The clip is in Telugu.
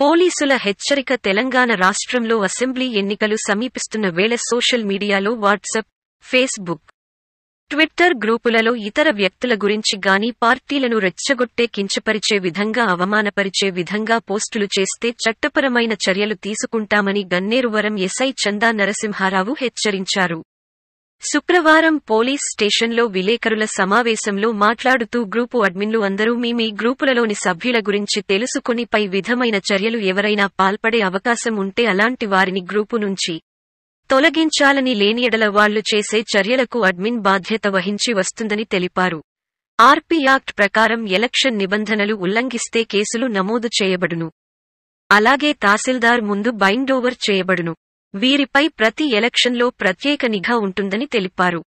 పోలీసుల హెచ్చరిక తెలంగాణ రాష్ట్రంలో అసెంబ్లీ ఎన్నికలు సమీపిస్తున్న వేళ సోషల్ మీడియాలో వాట్సప్ ఫేస్బుక్ ట్విట్టర్ గ్రూపులలో ఇతర వ్యక్తుల గురించి గాని పార్టీలను రెచ్చగొట్టే కించపరిచే విధంగా అవమానపరిచే విధంగా పోస్టులు చేస్తే చట్టపరమైన చర్యలు తీసుకుంటామని గన్నేరువరం ఎస్ఐ చందా నరసింహారావు హెచ్చరించారు శుక్రవారం పోలీస్ స్టేషన్లో విలేకరుల సమావేశంలో మాట్లాడుతూ గ్రూపు అడ్మిన్లు అందరూ మీ మీ గ్రూపులలోని సభ్యుల గురించి తెలుసుకుని పై విధమైన చర్యలు ఎవరైనా పాల్పడే అవకాశం ఉంటే అలాంటి వారిని గ్రూపు నుంచి తొలగించాలని లేనియడల వాళ్లు చేసే చర్యలకు అడ్మిన్ బాధ్యత వహించి వస్తుందని తెలిపారు ఆర్పీ యాక్ట్ ప్రకారం ఎలక్షన్ నిబంధనలు ఉల్లంఘిస్తే కేసులు నమోదు చేయబడును అలాగే తహసీల్దార్ ముందు బైండోవర్ చేయబడును వీరిపై ప్రతి ఎలక్షన్లో ప్రత్యేక నిఘా ఉంటుందని తెలిపారు